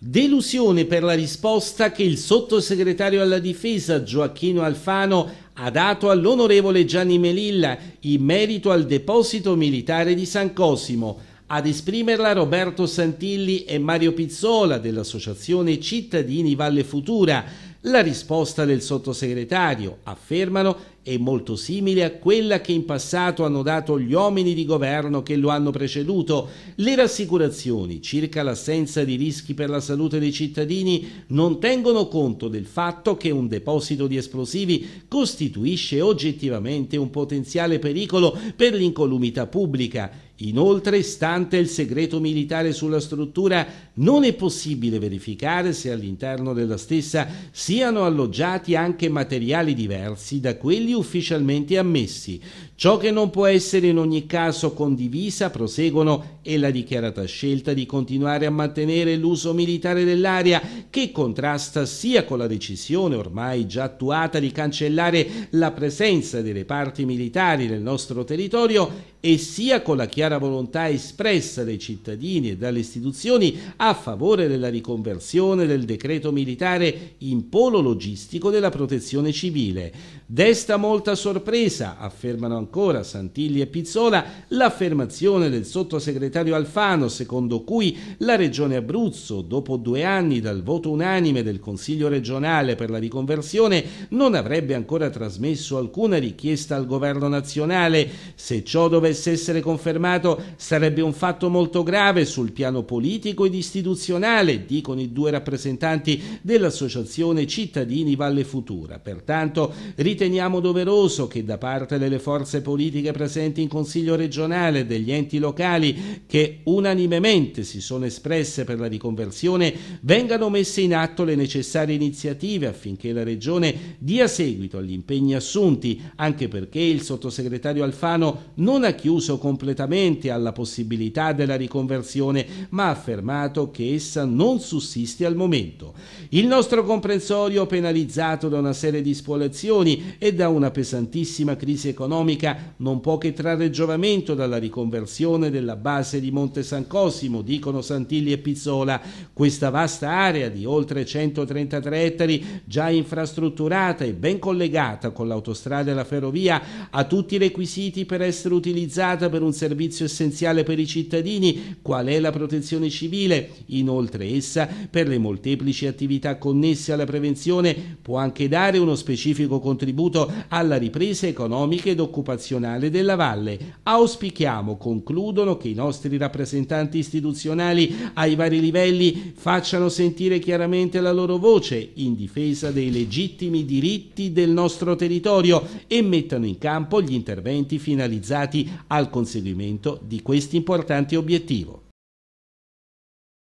Delusione per la risposta che il sottosegretario alla difesa Gioacchino Alfano ha dato all'onorevole Gianni Melilla in merito al deposito militare di San Cosimo. Ad esprimerla Roberto Santilli e Mario Pizzola dell'Associazione Cittadini Valle Futura, la risposta del sottosegretario, affermano, è molto simile a quella che in passato hanno dato gli uomini di governo che lo hanno preceduto. Le rassicurazioni circa l'assenza di rischi per la salute dei cittadini non tengono conto del fatto che un deposito di esplosivi costituisce oggettivamente un potenziale pericolo per l'incolumità pubblica. Inoltre, stante il segreto militare sulla struttura, non è possibile verificare se all'interno della stessa si siano alloggiati anche materiali diversi da quelli ufficialmente ammessi, Ciò che non può essere in ogni caso condivisa, proseguono, è la dichiarata scelta di continuare a mantenere l'uso militare dell'area, che contrasta sia con la decisione ormai già attuata di cancellare la presenza dei reparti militari nel nostro territorio e sia con la chiara volontà espressa dai cittadini e dalle istituzioni a favore della riconversione del decreto militare in polo logistico della protezione civile. Desta molta sorpresa, affermano ancora ancora Santilli e Pizzola l'affermazione del sottosegretario Alfano secondo cui la Regione Abruzzo, dopo due anni dal voto unanime del Consiglio regionale per la riconversione, non avrebbe ancora trasmesso alcuna richiesta al governo nazionale. Se ciò dovesse essere confermato sarebbe un fatto molto grave sul piano politico ed istituzionale, dicono i due rappresentanti dell'Associazione Cittadini Valle Futura. Pertanto riteniamo doveroso che da parte delle forze forze politiche presenti in Consiglio regionale e degli enti locali che unanimemente si sono espresse per la riconversione, vengano messe in atto le necessarie iniziative affinché la Regione dia seguito agli impegni assunti, anche perché il sottosegretario Alfano non ha chiuso completamente alla possibilità della riconversione, ma ha affermato che essa non sussiste al momento. Il nostro comprensorio penalizzato da una serie di spolazioni e da una pesantissima crisi economica Repubblica non può che trarre giovamento dalla riconversione della base di Monte San Cosimo, dicono Santilli e Pizzola. Questa vasta area di oltre 133 ettari, già infrastrutturata e ben collegata con l'autostrada e la ferrovia, ha tutti i requisiti per essere utilizzata per un servizio essenziale per i cittadini, qual è la protezione civile. Inoltre essa, per le molteplici attività connesse alla prevenzione, può anche dare uno specifico contributo alla ripresa economica ed occupazionale occupazionale della Valle. Auspichiamo, concludono, che i nostri rappresentanti istituzionali ai vari livelli facciano sentire chiaramente la loro voce in difesa dei legittimi diritti del nostro territorio e mettano in campo gli interventi finalizzati al conseguimento di questo importante obiettivo.